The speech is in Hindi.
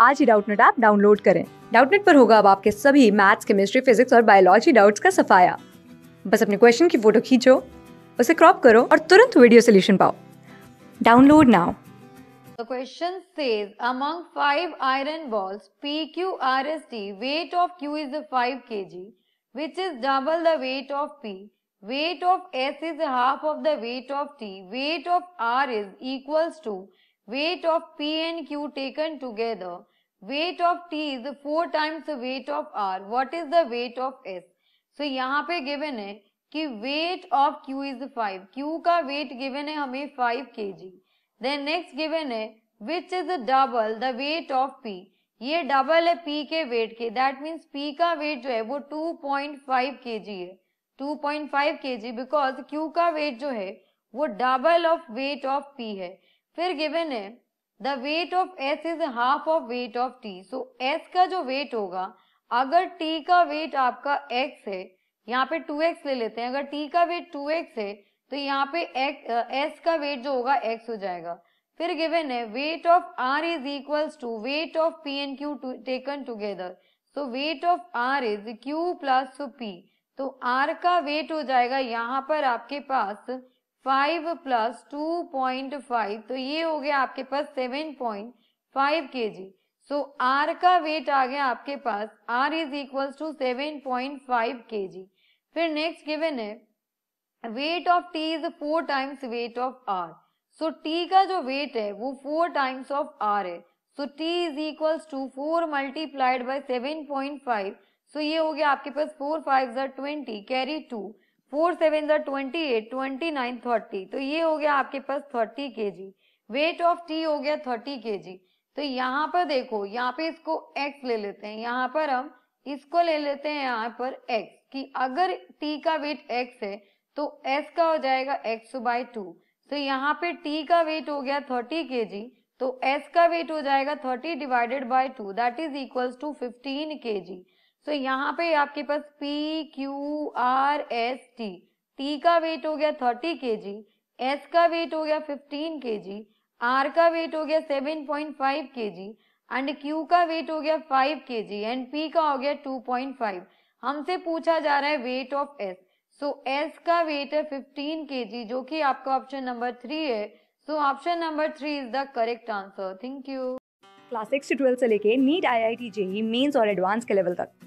आज ही डाउटनेट ऐप डाउनलोड करें डाउटनेट पर होगा अब आपके सभी मैथ्स केमिस्ट्री फिजिक्स और बायोलॉजी डाउट्स का सफाया बस अपने क्वेश्चन की फोटो खींचो उसे क्रॉप करो और तुरंत वीडियो सोल्यूशन पाओ download now The question says, among five iron balls P, Q, R, S, T, weight of Q is 5 kg, which is double the weight of P. Weight of S is half of the weight of T. Weight of R is equals to weight of p and q taken together weight of t is four times the weight of r what is the weight of s so यहाँ पे given है कि weight of q is five q का weight given है हमें फाइव के जी देन नेक्स्ट गिवन है which is double the weight of P ये डबल है पी के वेट के दैट मीन्स पी का वेट जो है वो 2.5 पॉइंट है 2.5 पॉइंट बिकॉज क्यू का वेट जो है वो double of weight of P है फिर गिवन है the weight of S is half of weight of T so S का जो वेट होगा अगर टी का वेट आपका एक्स है यहाँ पे टू एक्स ले लेते हैं अगर टी का वेट टू एक्स है तो यहाँ पे एस का वेट जो होगा एक्स हो जाएगा फिर गिवन है weight of R is equal to weight of P and Q taken together so weight of R is Q plus P तो आर का वेट हो जाएगा यहाँ पर आपके पास five plus two point five तो ये हो गया आपके पास seven point five K G so are का वेट आ गया आपके पास R is equal to seven point five K G फिर नेक्स्ट गिवन है weight of T is four times weight of R so T का जो वेट है वो फोर टाइम्स ऑफ आर है so T is equal to four multiplied by seven point five so ये हो गया आपके पास four five twenty carry two four seven जार twenty eight twenty nine thirty तो ये हो गया आपके पास थर्टी के जी वेट ऑफ टी हो गया थर्टी के जी तो यहाँ पर देखो यहाँ पे इसको एक्स ले लेते हैं यहाँ पर हम इसको ले लेते हैं यहाँ पर एक्स कि अगर टी का वेट एक्स है तो एस का हो जाएगा एक्स बाय टू तो यहाँ पे टी का वेट हो गया थर्टी के जी तो एस का वेट हो जाएगा thirty divided by two that is equals to fifteen K G so so, यहाँ पे आपके पास P Q R S T T का वेट हो गया थर्टी के जी एस का वेट हो गया फिफ्टीन के जी आर का वेट हो गया seven point five K G and Q का वेट हो गया five K G and P का हो गया टू पॉइंट फाइव हमसे पूछा जा रहा है weight of S so S का वेट है फिफ्टीन के जी जो कि आपका ऑप्शन नंबर थ्री है so option number three is the correct answer thank you class six से ट्वेल्थ से लेके NEET I I T JEE Mains और एडवांस के लेवल तक